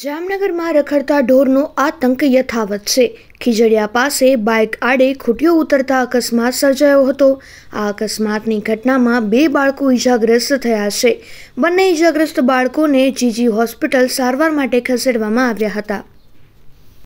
જામનગરમાં રખડતા ઢોરનો આતંક યથાવત છે ખીજડિયા પાસે બાઇક આડે ખૂટ્યો ઉતરતા અકસ્માત સર્જાયો હતો આ અકસ્માતની ઘટનામાં બે બાળકો ઈજાગ્રસ્ત થયા છે બંને ઈજાગ્રસ્ત બાળકોને જીજી હોસ્પિટલ સારવાર માટે ખસેડવામાં આવ્યા હતા